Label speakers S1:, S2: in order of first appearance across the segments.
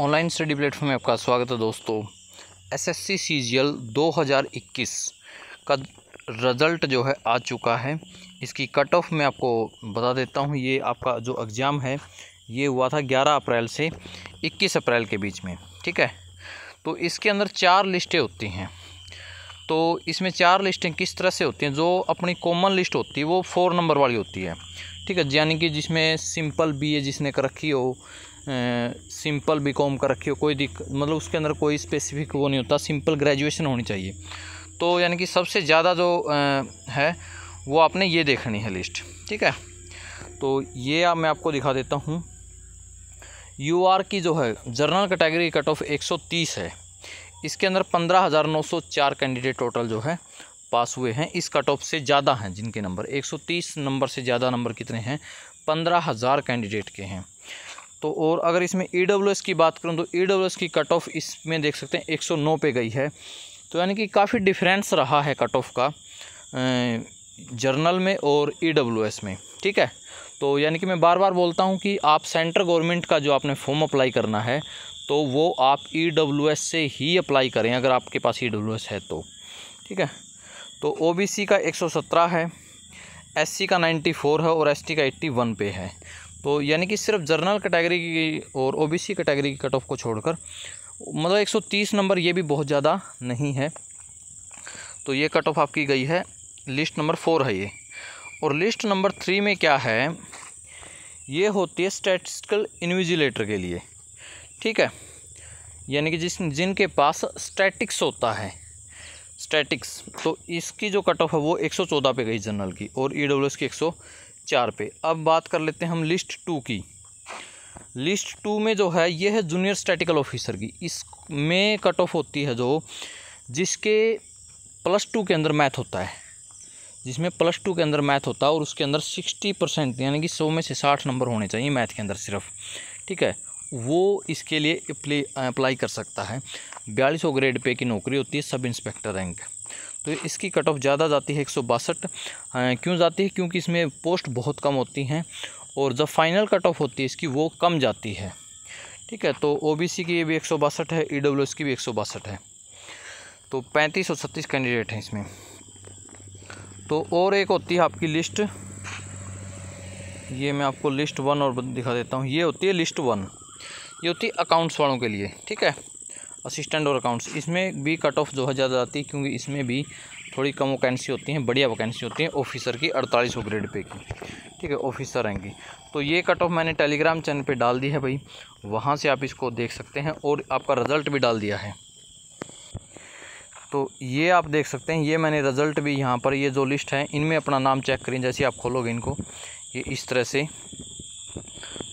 S1: online study platform में आपका स्वागत है दोस्तों एसएससी सीजीएल 2021 का रिज़ल्ट जो है आ चुका है इसकी कट ऑफ मैं आपको बता देता हूँ ये आपका जो एग्ज़ाम है ये हुआ था 11 अप्रैल से 21 अप्रैल के बीच में ठीक है तो इसके अंदर चार लिस्टें होती हैं तो इसमें चार लिस्टें किस तरह से होती हैं जो अपनी कॉमन लिस्ट होती है वो फोर नंबर वाली होती है ठीक है यानी कि जिसमें सिंपल बी ए जिसने कर रखी हो सिंपल बी कॉम का रखी हो कोई दिक्कत मतलब उसके अंदर कोई स्पेसिफिक वो नहीं होता सिंपल ग्रेजुएशन होनी चाहिए तो यानी कि सबसे ज़्यादा जो है वो आपने ये देखनी है लिस्ट ठीक है तो ये आप मैं आपको दिखा देता हूँ यू आर की जो है जर्नल कैटेगरी कट ऑफ एक है इसके अंदर पंद्रह हज़ार नौ सौ चार कैंडिडेट टोटल जो है पास हुए हैं इस कट ऑफ से ज़्यादा हैं जिनके नंबर 130 नंबर से ज़्यादा नंबर कितने हैं पंद्रह हज़ार कैंडिडेट के हैं तो और अगर इसमें ई e की बात करूँ तो ई e की कट ऑफ इसमें देख सकते हैं एक पे गई है तो यानी कि काफ़ी डिफरेंस रहा है कट ऑफ का जर्नल में और ई e में ठीक है तो यानी कि मैं बार बार बोलता हूँ कि आप सेंट्रल गवर्नमेंट का जो आपने फॉर्म अप्लाई करना है तो वो आप ई से ही अप्लाई करें अगर आपके पास ई है तो ठीक है तो ओ का 117 है एस का 94 है और एस का 81 पे है तो यानी कि सिर्फ जर्नल कैटेगरी की और ओबीसी कैटेगरी की कट ऑफ को छोड़कर मतलब 130 नंबर ये भी बहुत ज़्यादा नहीं है तो ये कट ऑफ आपकी गई है लिस्ट नंबर फोर है ये और लिस्ट नंबर थ्री में क्या है ये होती है स्टैटिस्टिकल इन्विजिलेटर के लिए ठीक है यानी कि जिस जिनके पास स्टैटिक्स होता है स्टैटिक्स तो इसकी जो कट ऑफ है वो 114 पे गई जनरल की और ई e की एक चार पे अब बात कर लेते हैं हम लिस्ट टू की लिस्ट टू में जो है ये है जूनियर स्टैटिकल ऑफिसर की इसमें कट ऑफ होती है जो जिसके प्लस टू के अंदर मैथ होता है जिसमें प्लस टू के अंदर मैथ होता है और उसके अंदर सिक्सटी परसेंट यानी कि सौ में से साठ नंबर होने चाहिए मैथ के अंदर सिर्फ ठीक है वो इसके लिए अप्लाई कर सकता है बयालीस सौ ग्रेड पे की नौकरी होती है सब इंस्पेक्टर रैंक तो इसकी कट ऑफ ज़्यादा जाती है एक हाँ, क्यों जाती है क्योंकि इसमें पोस्ट बहुत कम होती हैं और जब फाइनल कट ऑफ होती है इसकी वो कम जाती है ठीक है तो ओ की ये भी एक है ई e की भी एक है तो पैंतीस और छत्तीस कैंडिडेट हैं इसमें तो और एक होती है आपकी लिस्ट ये मैं आपको लिस्ट वन और दिखा देता हूँ ये होती है लिस्ट वन ये होती है अकाउंट्स वालों के लिए ठीक है असिस्टेंट और अकाउंट्स इसमें भी कट ऑफ जो है ज़्यादा आती है क्योंकि इसमें भी थोड़ी कम वैकेंसी होती हैं बढ़िया वैकेंसी होती है ऑफिसर की अड़तालीस ग्रेड पे की ठीक है ऑफिसर हैं तो ये कट ऑफ मैंने टेलीग्राम चैनल पे डाल दी है भाई वहाँ से आप इसको देख सकते हैं और आपका रिज़ल्ट भी डाल दिया है तो ये आप देख सकते हैं ये मैंने रिज़ल्ट भी यहाँ पर ये जो लिस्ट है इनमें अपना नाम चेक करें जैसे आप खोलोगे इनको ये इस तरह से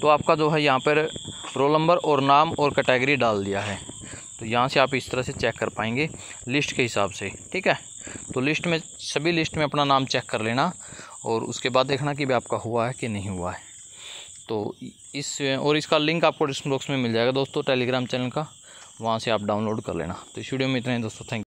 S1: तो आपका जो है यहाँ पर रोल नंबर और नाम और कैटेगरी डाल दिया है तो यहाँ से आप इस तरह से चेक कर पाएंगे लिस्ट के हिसाब से ठीक है तो लिस्ट में सभी लिस्ट में अपना नाम चेक कर लेना और उसके बाद देखना कि भी आपका हुआ है कि नहीं हुआ है तो इस और इसका लिंक आपको डिस्क्रिप्शन बॉक्स में मिल जाएगा दोस्तों टेलीग्राम चैनल का वहाँ से आप डाउनलोड कर लेना तो इस वीडियो में इतना ही दोस्तों थैंक